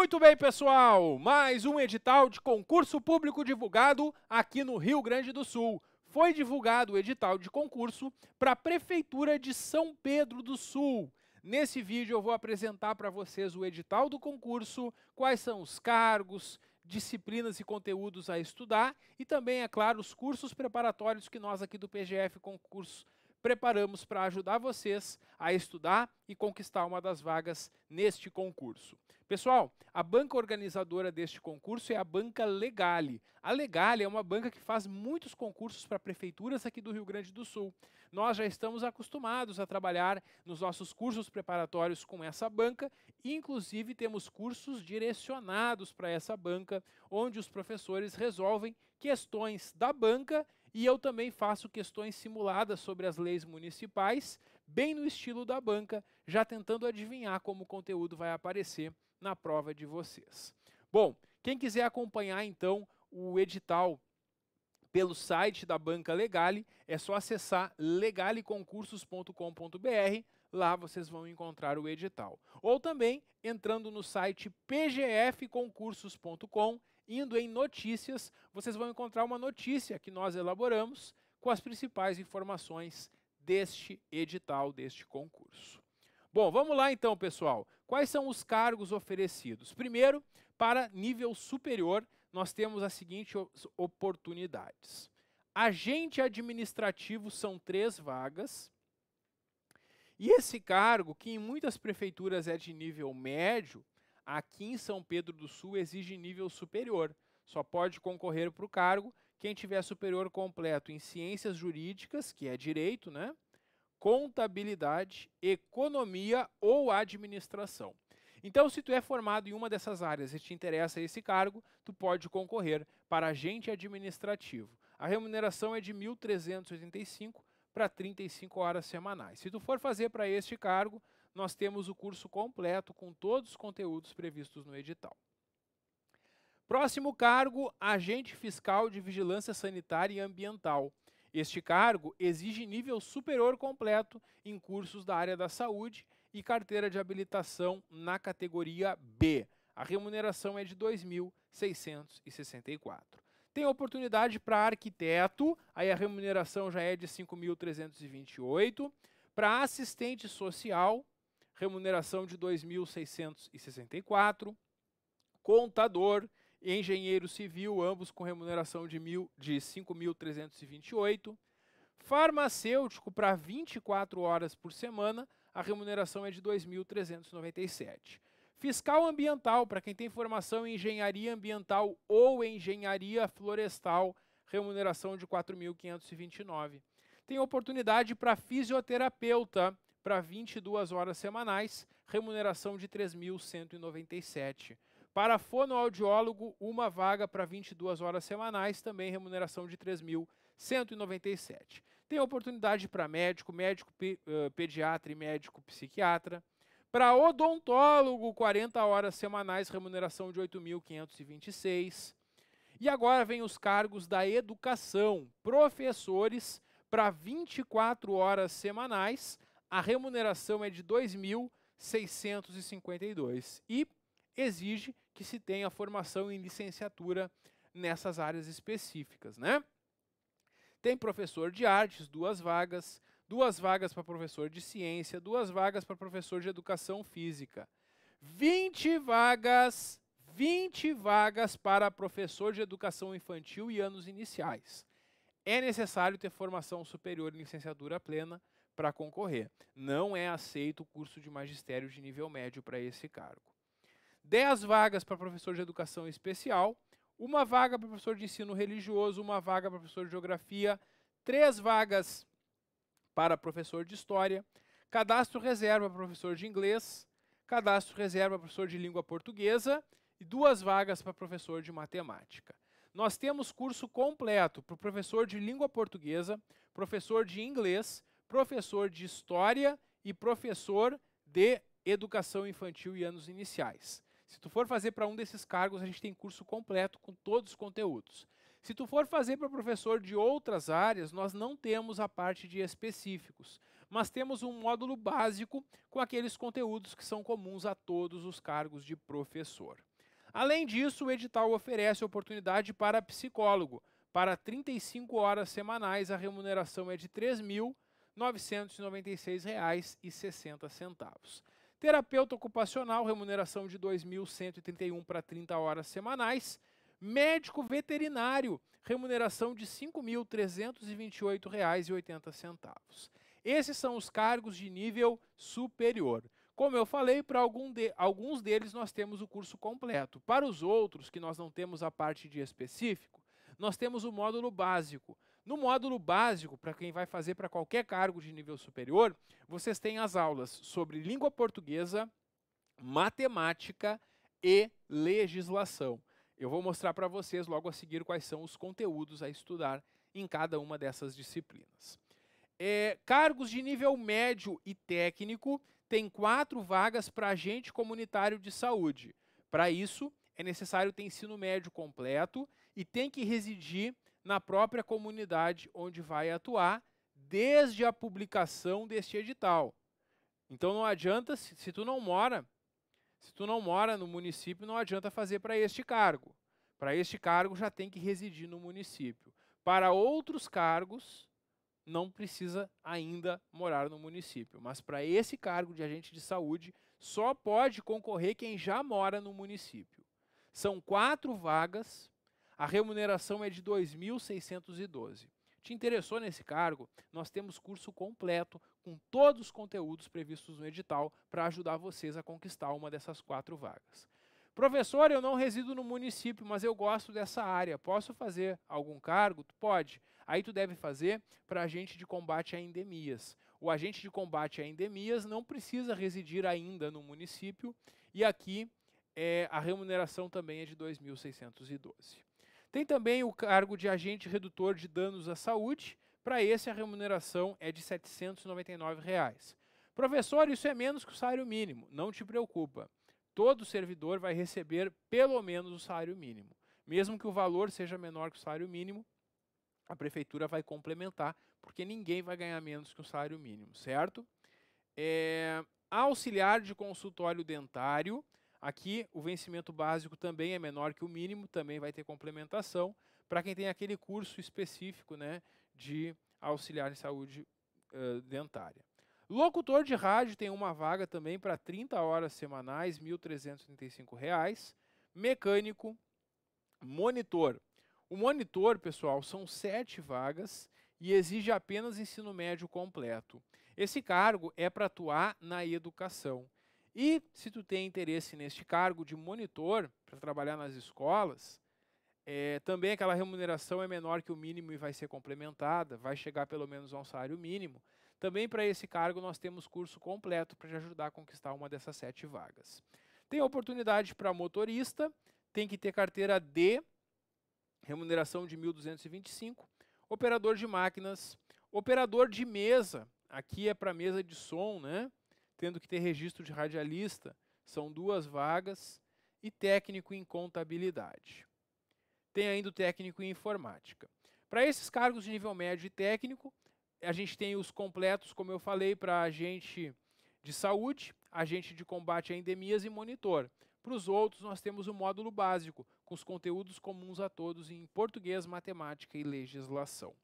Muito bem, pessoal, mais um edital de concurso público divulgado aqui no Rio Grande do Sul. Foi divulgado o edital de concurso para a Prefeitura de São Pedro do Sul. Nesse vídeo eu vou apresentar para vocês o edital do concurso, quais são os cargos, disciplinas e conteúdos a estudar e também, é claro, os cursos preparatórios que nós aqui do PGF Concursos preparamos para ajudar vocês a estudar e conquistar uma das vagas neste concurso. Pessoal, a banca organizadora deste concurso é a Banca Legale. A Legale é uma banca que faz muitos concursos para prefeituras aqui do Rio Grande do Sul. Nós já estamos acostumados a trabalhar nos nossos cursos preparatórios com essa banca, inclusive temos cursos direcionados para essa banca, onde os professores resolvem questões da banca e eu também faço questões simuladas sobre as leis municipais, bem no estilo da banca, já tentando adivinhar como o conteúdo vai aparecer na prova de vocês. Bom, quem quiser acompanhar então o edital pelo site da Banca Legale, é só acessar legaleconcursos.com.br, lá vocês vão encontrar o edital. Ou também entrando no site pgfconcursos.com Indo em notícias, vocês vão encontrar uma notícia que nós elaboramos com as principais informações deste edital, deste concurso. Bom, vamos lá então, pessoal. Quais são os cargos oferecidos? Primeiro, para nível superior, nós temos as seguintes oportunidades: agente administrativo são três vagas. E esse cargo, que em muitas prefeituras é de nível médio, Aqui em São Pedro do Sul exige nível superior. Só pode concorrer para o cargo quem tiver superior completo em ciências jurídicas, que é direito, né? contabilidade, economia ou administração. Então, se tu é formado em uma dessas áreas e te interessa esse cargo, tu pode concorrer para agente administrativo. A remuneração é de 1.385 para 35 horas semanais. Se tu for fazer para este cargo, nós temos o curso completo com todos os conteúdos previstos no edital. Próximo cargo, agente fiscal de vigilância sanitária e ambiental. Este cargo exige nível superior completo em cursos da área da saúde e carteira de habilitação na categoria B. A remuneração é de 2.664. Tem oportunidade para arquiteto, aí a remuneração já é de 5.328. Para assistente social, remuneração de 2.664, contador e engenheiro civil, ambos com remuneração de, mil, de 5.328, farmacêutico para 24 horas por semana, a remuneração é de 2.397. Fiscal ambiental, para quem tem formação em engenharia ambiental ou engenharia florestal, remuneração de 4.529. Tem oportunidade para fisioterapeuta, para 22 horas semanais, remuneração de 3.197. Para fonoaudiólogo, uma vaga para 22 horas semanais, também remuneração de 3.197. Tem oportunidade para médico, médico pe pediatra e médico psiquiatra. Para odontólogo, 40 horas semanais, remuneração de 8.526. E agora vem os cargos da educação, professores para 24 horas semanais, a remuneração é de 2.652 e exige que se tenha formação em licenciatura nessas áreas específicas, né? Tem professor de artes, duas vagas, duas vagas para professor de ciência, duas vagas para professor de educação física. 20 vagas, 20 vagas para professor de educação infantil e anos iniciais. É necessário ter formação superior em licenciatura plena para concorrer. Não é aceito o curso de magistério de nível médio para esse cargo. 10 vagas para professor de educação especial, uma vaga para professor de ensino religioso, uma vaga para professor de geografia, três vagas para professor de história, cadastro reserva para professor de inglês, cadastro reserva para professor de língua portuguesa e duas vagas para professor de matemática. Nós temos curso completo para o professor de língua portuguesa, professor de inglês, professor de história e professor de educação infantil e anos iniciais. Se tu for fazer para um desses cargos, a gente tem curso completo com todos os conteúdos. Se tu for fazer para professor de outras áreas, nós não temos a parte de específicos, mas temos um módulo básico com aqueles conteúdos que são comuns a todos os cargos de professor. Além disso, o edital oferece oportunidade para psicólogo. Para 35 horas semanais, a remuneração é de 3 mil R$ 996,60. Terapeuta ocupacional, remuneração de 2.131 para 30 horas semanais. Médico veterinário, remuneração de R$ 5.328,80. Esses são os cargos de nível superior. Como eu falei, para algum de, alguns deles nós temos o curso completo. Para os outros, que nós não temos a parte de específico, nós temos o módulo básico. No módulo básico, para quem vai fazer para qualquer cargo de nível superior, vocês têm as aulas sobre língua portuguesa, matemática e legislação. Eu vou mostrar para vocês logo a seguir quais são os conteúdos a estudar em cada uma dessas disciplinas. É, cargos de nível médio e técnico têm quatro vagas para agente comunitário de saúde. Para isso, é necessário ter ensino médio completo e tem que residir na própria comunidade onde vai atuar desde a publicação deste edital. Então não adianta se, se tu não mora, se tu não mora no município, não adianta fazer para este cargo. Para este cargo já tem que residir no município. Para outros cargos, não precisa ainda morar no município. Mas para esse cargo de agente de saúde, só pode concorrer quem já mora no município. São quatro vagas a remuneração é de 2.612. Te interessou nesse cargo? Nós temos curso completo com todos os conteúdos previstos no edital para ajudar vocês a conquistar uma dessas quatro vagas. Professor, eu não resido no município, mas eu gosto dessa área. Posso fazer algum cargo? Tu pode. Aí tu deve fazer para agente de combate a endemias. O agente de combate a endemias não precisa residir ainda no município e aqui é, a remuneração também é de 2.612. Tem também o cargo de agente redutor de danos à saúde. Para esse, a remuneração é de R$ 799. Reais. Professor, isso é menos que o salário mínimo. Não te preocupa. Todo servidor vai receber pelo menos o salário mínimo. Mesmo que o valor seja menor que o salário mínimo, a prefeitura vai complementar, porque ninguém vai ganhar menos que o salário mínimo, certo? É, auxiliar de consultório dentário Aqui o vencimento básico também é menor que o mínimo, também vai ter complementação para quem tem aquele curso específico né, de auxiliar em saúde uh, dentária. Locutor de rádio tem uma vaga também para 30 horas semanais, R$ 1.335. Mecânico, monitor. O monitor, pessoal, são sete vagas e exige apenas ensino médio completo. Esse cargo é para atuar na educação. E se tu tem interesse neste cargo de monitor para trabalhar nas escolas, é, também aquela remuneração é menor que o mínimo e vai ser complementada, vai chegar pelo menos a um salário mínimo. Também para esse cargo nós temos curso completo para te ajudar a conquistar uma dessas sete vagas. Tem oportunidade para motorista, tem que ter carteira D, remuneração de 1.225, operador de máquinas, operador de mesa, aqui é para mesa de som, né? tendo que ter registro de radialista, são duas vagas, e técnico em contabilidade. Tem ainda o técnico em informática. Para esses cargos de nível médio e técnico, a gente tem os completos, como eu falei, para agente de saúde, agente de combate a endemias e monitor. Para os outros, nós temos o módulo básico, com os conteúdos comuns a todos em português, matemática e legislação.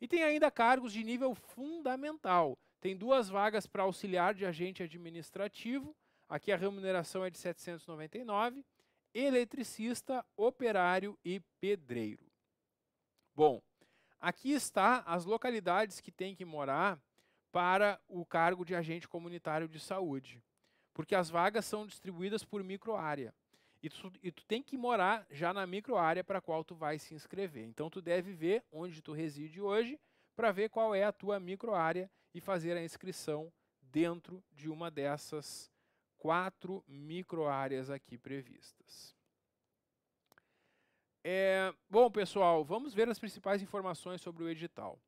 E tem ainda cargos de nível fundamental, tem duas vagas para auxiliar de agente administrativo. Aqui a remuneração é de 799. Eletricista, operário e pedreiro. Bom, aqui está as localidades que tem que morar para o cargo de agente comunitário de saúde. Porque as vagas são distribuídas por microárea. E tu, e tu tem que morar já na microárea para a qual tu vai se inscrever. Então tu deve ver onde tu reside hoje para ver qual é a tua microárea e fazer a inscrição dentro de uma dessas quatro microáreas aqui previstas. É, bom, pessoal, vamos ver as principais informações sobre o edital.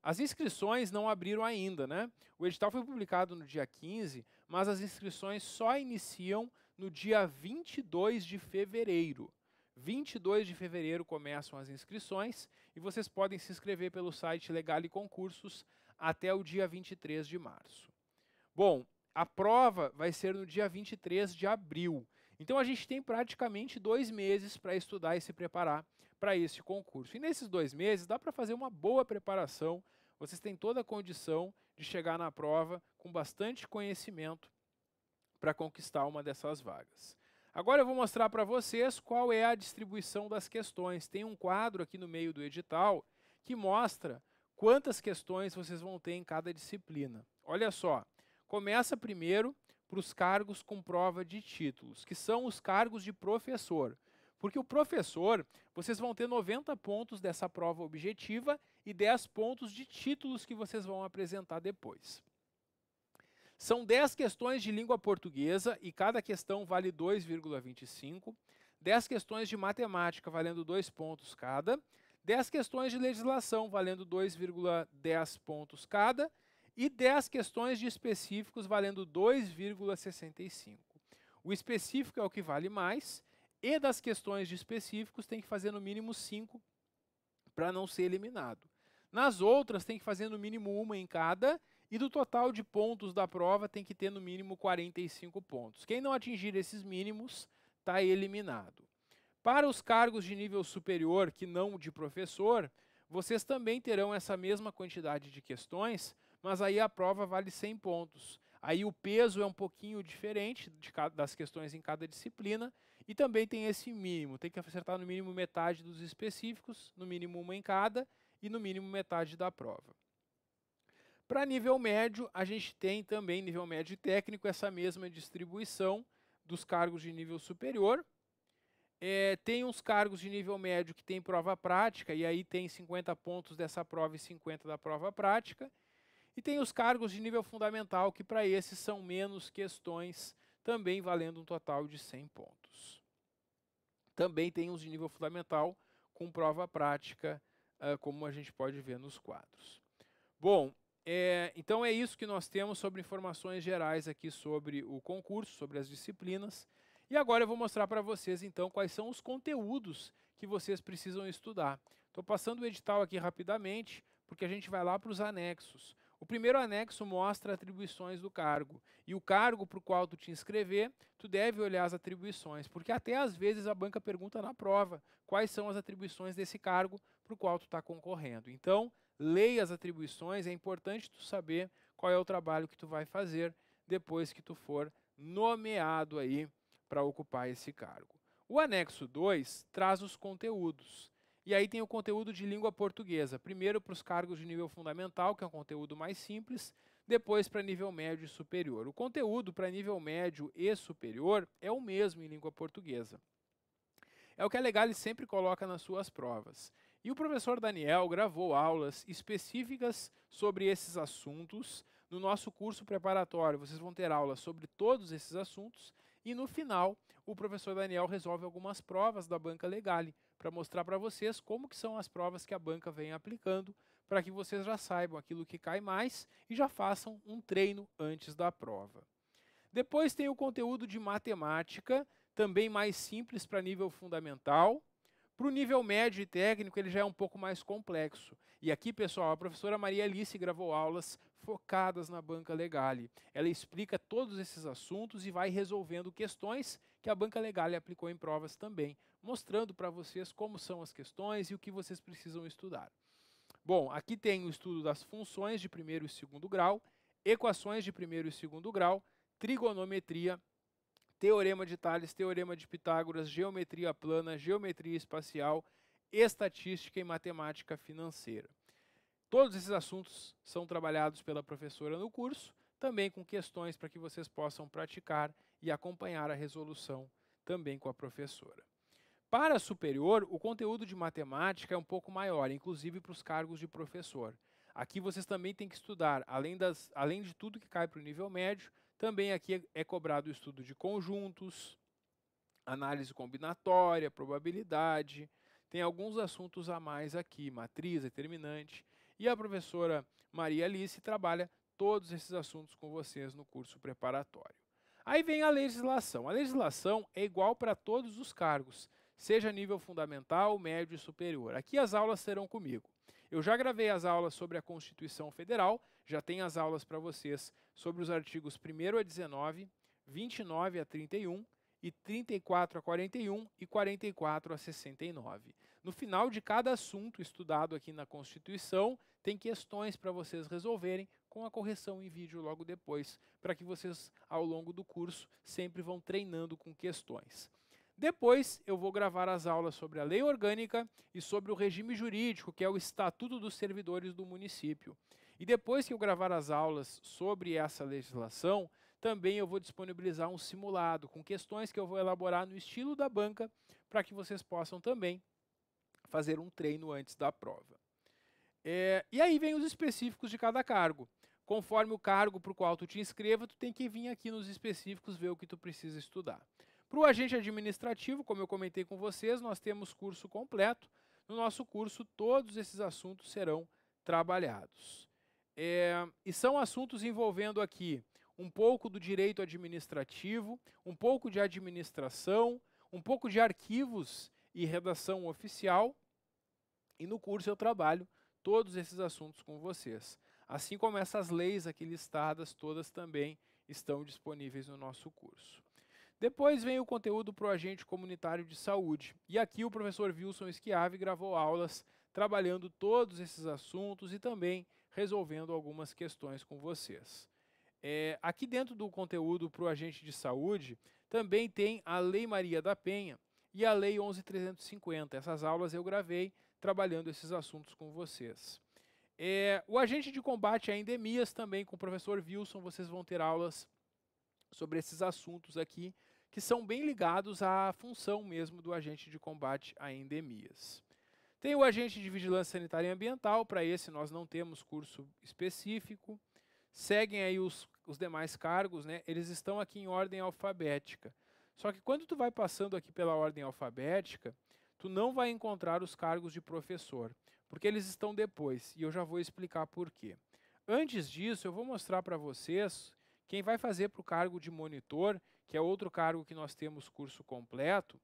As inscrições não abriram ainda, né? O edital foi publicado no dia 15, mas as inscrições só iniciam no dia 22 de fevereiro. 22 de fevereiro começam as inscrições e vocês podem se inscrever pelo site Legal e Concursos até o dia 23 de março. Bom, a prova vai ser no dia 23 de abril. Então a gente tem praticamente dois meses para estudar e se preparar para esse concurso. E nesses dois meses dá para fazer uma boa preparação. Vocês têm toda a condição de chegar na prova com bastante conhecimento para conquistar uma dessas vagas. Agora eu vou mostrar para vocês qual é a distribuição das questões. Tem um quadro aqui no meio do edital que mostra quantas questões vocês vão ter em cada disciplina. Olha só, começa primeiro para os cargos com prova de títulos, que são os cargos de professor. Porque o professor, vocês vão ter 90 pontos dessa prova objetiva e 10 pontos de títulos que vocês vão apresentar depois. São 10 questões de língua portuguesa e cada questão vale 2,25. 10 questões de matemática valendo 2 pontos cada. 10 questões de legislação valendo 2,10 pontos cada. E 10 questões de específicos valendo 2,65. O específico é o que vale mais. E das questões de específicos tem que fazer no mínimo 5 para não ser eliminado. Nas outras tem que fazer no mínimo uma em cada e do total de pontos da prova tem que ter no mínimo 45 pontos. Quem não atingir esses mínimos está eliminado. Para os cargos de nível superior, que não de professor, vocês também terão essa mesma quantidade de questões, mas aí a prova vale 100 pontos. Aí o peso é um pouquinho diferente cada, das questões em cada disciplina e também tem esse mínimo, tem que acertar no mínimo metade dos específicos, no mínimo uma em cada e no mínimo metade da prova. Para nível médio, a gente tem também nível médio técnico essa mesma distribuição dos cargos de nível superior. É, tem uns cargos de nível médio que tem prova prática, e aí tem 50 pontos dessa prova e 50 da prova prática. E tem os cargos de nível fundamental, que para esses são menos questões, também valendo um total de 100 pontos. Também tem uns de nível fundamental com prova prática, uh, como a gente pode ver nos quadros. Bom, é, então é isso que nós temos sobre informações gerais aqui sobre o concurso, sobre as disciplinas. E agora eu vou mostrar para vocês então quais são os conteúdos que vocês precisam estudar. Estou passando o edital aqui rapidamente, porque a gente vai lá para os anexos. O primeiro anexo mostra atribuições do cargo. E o cargo para o qual tu te inscrever, tu deve olhar as atribuições, porque até às vezes a banca pergunta na prova quais são as atribuições desse cargo para o qual tu está concorrendo. Então, leia as atribuições, é importante tu saber qual é o trabalho que tu vai fazer depois que tu for nomeado aí para ocupar esse cargo. O anexo 2 traz os conteúdos. E aí tem o conteúdo de língua portuguesa, primeiro para os cargos de nível fundamental, que é um conteúdo mais simples, depois para nível médio e superior. O conteúdo para nível médio e superior é o mesmo em língua portuguesa. É o que a Legale sempre coloca nas suas provas. E o professor Daniel gravou aulas específicas sobre esses assuntos no nosso curso preparatório. Vocês vão ter aulas sobre todos esses assuntos e no final o professor Daniel resolve algumas provas da banca Legale para mostrar para vocês como que são as provas que a banca vem aplicando para que vocês já saibam aquilo que cai mais e já façam um treino antes da prova. Depois tem o conteúdo de matemática, também mais simples para nível fundamental para o nível médio e técnico, ele já é um pouco mais complexo. E aqui, pessoal, a professora Maria Alice gravou aulas focadas na banca legale. Ela explica todos esses assuntos e vai resolvendo questões que a banca legale aplicou em provas também, mostrando para vocês como são as questões e o que vocês precisam estudar. Bom, aqui tem o estudo das funções de primeiro e segundo grau, equações de primeiro e segundo grau, trigonometria teorema de Tales, teorema de Pitágoras, geometria plana, geometria espacial, estatística e matemática financeira. Todos esses assuntos são trabalhados pela professora no curso, também com questões para que vocês possam praticar e acompanhar a resolução também com a professora. Para superior, o conteúdo de matemática é um pouco maior, inclusive para os cargos de professor. Aqui vocês também têm que estudar, além, das, além de tudo que cai para o nível médio, também aqui é, é cobrado o estudo de conjuntos, análise combinatória, probabilidade. Tem alguns assuntos a mais aqui, matriz, determinante. E a professora Maria Alice trabalha todos esses assuntos com vocês no curso preparatório. Aí vem a legislação. A legislação é igual para todos os cargos, seja nível fundamental, médio e superior. Aqui as aulas serão comigo. Eu já gravei as aulas sobre a Constituição Federal, já tem as aulas para vocês sobre os artigos 1 a 19, 29 a 31 e 34 a 41 e 44 a 69. No final de cada assunto estudado aqui na Constituição, tem questões para vocês resolverem com a correção em vídeo logo depois, para que vocês ao longo do curso sempre vão treinando com questões. Depois eu vou gravar as aulas sobre a lei orgânica e sobre o regime jurídico, que é o Estatuto dos Servidores do Município. E depois que eu gravar as aulas sobre essa legislação, também eu vou disponibilizar um simulado com questões que eu vou elaborar no estilo da banca para que vocês possam também fazer um treino antes da prova. É, e aí vem os específicos de cada cargo. Conforme o cargo para o qual tu te inscreva, tu tem que vir aqui nos específicos ver o que tu precisa estudar. Para o agente administrativo, como eu comentei com vocês, nós temos curso completo. No nosso curso, todos esses assuntos serão trabalhados. É, e são assuntos envolvendo aqui um pouco do direito administrativo, um pouco de administração, um pouco de arquivos e redação oficial. E no curso eu trabalho todos esses assuntos com vocês. Assim como essas leis aqui listadas, todas também estão disponíveis no nosso curso. Depois vem o conteúdo para o agente comunitário de saúde. E aqui o professor Wilson Schiave gravou aulas trabalhando todos esses assuntos e também resolvendo algumas questões com vocês. É, aqui dentro do conteúdo para o agente de saúde, também tem a Lei Maria da Penha e a Lei 11.350. Essas aulas eu gravei trabalhando esses assuntos com vocês. É, o agente de combate a endemias também com o professor Wilson, vocês vão ter aulas sobre esses assuntos aqui que são bem ligados à função mesmo do agente de combate a endemias. Tem o agente de vigilância sanitária e ambiental, para esse nós não temos curso específico. Seguem aí os, os demais cargos, né? eles estão aqui em ordem alfabética. Só que quando tu vai passando aqui pela ordem alfabética, tu não vai encontrar os cargos de professor, porque eles estão depois, e eu já vou explicar por quê. Antes disso, eu vou mostrar para vocês quem vai fazer para o cargo de monitor que é outro cargo que nós temos curso completo,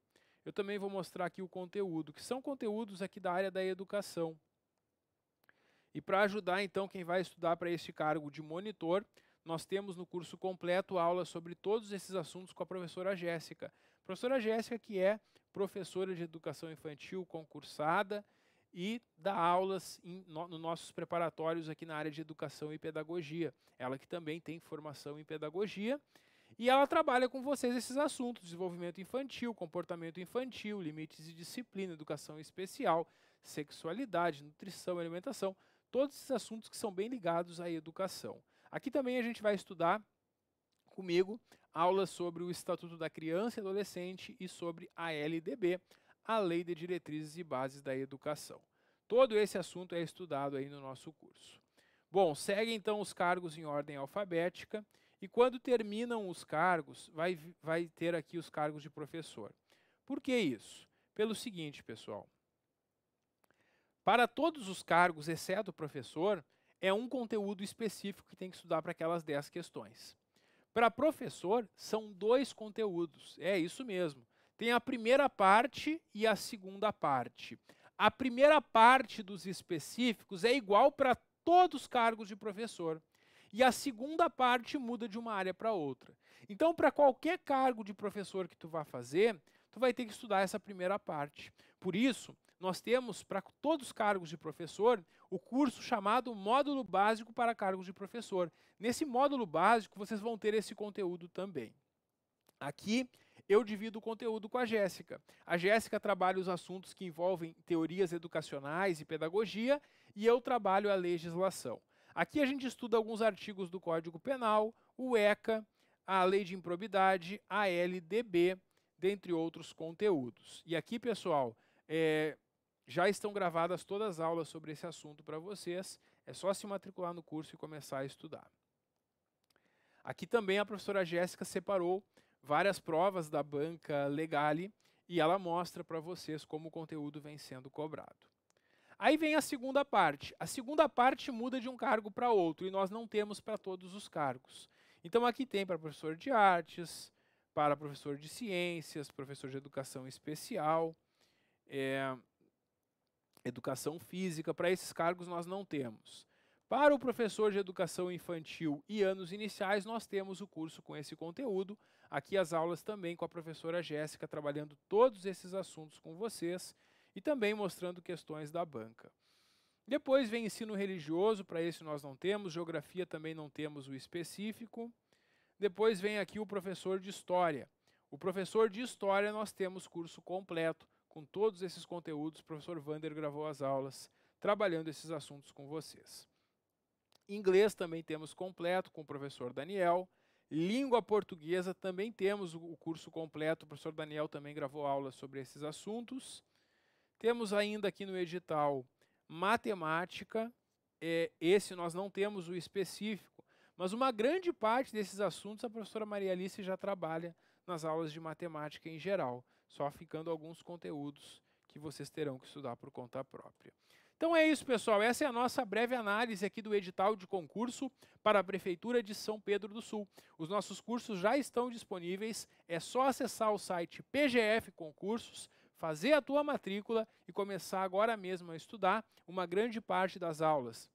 eu também vou mostrar aqui o conteúdo, que são conteúdos aqui da área da educação. E para ajudar, então, quem vai estudar para este cargo de monitor, nós temos no curso completo aula sobre todos esses assuntos com a professora Jéssica. Professora Jéssica, que é professora de educação infantil concursada e dá aulas em, no, no, nossos preparatórios aqui na área de educação e pedagogia. Ela que também tem formação em pedagogia e ela trabalha com vocês esses assuntos: desenvolvimento infantil, comportamento infantil, limites e disciplina, educação especial, sexualidade, nutrição, alimentação, todos esses assuntos que são bem ligados à educação. Aqui também a gente vai estudar comigo aulas sobre o Estatuto da Criança e Adolescente e sobre a LDB, a Lei de Diretrizes e Bases da Educação. Todo esse assunto é estudado aí no nosso curso. Bom, segue então os cargos em ordem alfabética. E quando terminam os cargos, vai, vai ter aqui os cargos de professor. Por que isso? Pelo seguinte, pessoal. Para todos os cargos, exceto o professor, é um conteúdo específico que tem que estudar para aquelas 10 questões. Para professor, são dois conteúdos. É isso mesmo. Tem a primeira parte e a segunda parte. A primeira parte dos específicos é igual para todos os cargos de professor e a segunda parte muda de uma área para outra. Então, para qualquer cargo de professor que tu vá fazer, tu vai ter que estudar essa primeira parte. Por isso, nós temos para todos os cargos de professor o curso chamado Módulo Básico para Cargos de Professor. Nesse módulo básico, vocês vão ter esse conteúdo também. Aqui eu divido o conteúdo com a Jéssica. A Jéssica trabalha os assuntos que envolvem teorias educacionais e pedagogia e eu trabalho a legislação. Aqui a gente estuda alguns artigos do Código Penal, o ECA, a Lei de Improbidade, a LDB, dentre outros conteúdos. E aqui, pessoal, é, já estão gravadas todas as aulas sobre esse assunto para vocês. É só se matricular no curso e começar a estudar. Aqui também a professora Jéssica separou várias provas da banca Legale e ela mostra para vocês como o conteúdo vem sendo cobrado. Aí vem a segunda parte. A segunda parte muda de um cargo para outro e nós não temos para todos os cargos. Então aqui tem para professor de artes, para professor de ciências, professor de educação especial, é, educação física. Para esses cargos nós não temos. Para o professor de educação infantil e anos iniciais, nós temos o curso com esse conteúdo. Aqui as aulas também com a professora Jéssica, trabalhando todos esses assuntos com vocês e também mostrando questões da banca. Depois vem ensino religioso, para esse nós não temos, geografia também não temos o específico. Depois vem aqui o professor de história. O professor de história nós temos curso completo, com todos esses conteúdos. O professor Vander gravou as aulas trabalhando esses assuntos com vocês. Inglês também temos completo com o professor Daniel. Língua portuguesa também temos o curso completo. O professor Daniel também gravou aulas sobre esses assuntos. Temos ainda aqui no edital matemática, é, esse nós não temos o específico, mas uma grande parte desses assuntos a professora Maria Alice já trabalha nas aulas de matemática em geral, só ficando alguns conteúdos que vocês terão que estudar por conta própria. Então é isso, pessoal. Essa é a nossa breve análise aqui do edital de concurso para a Prefeitura de São Pedro do Sul. Os nossos cursos já estão disponíveis, é só acessar o site PGF fazer a tua matrícula e começar agora mesmo a estudar uma grande parte das aulas.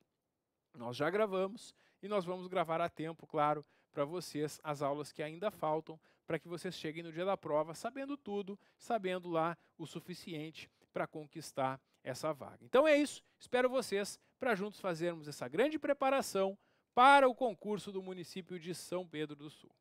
Nós já gravamos e nós vamos gravar a tempo, claro, para vocês as aulas que ainda faltam, para que vocês cheguem no dia da prova sabendo tudo, sabendo lá o suficiente para conquistar essa vaga. Então é isso, espero vocês para juntos fazermos essa grande preparação para o concurso do município de São Pedro do Sul.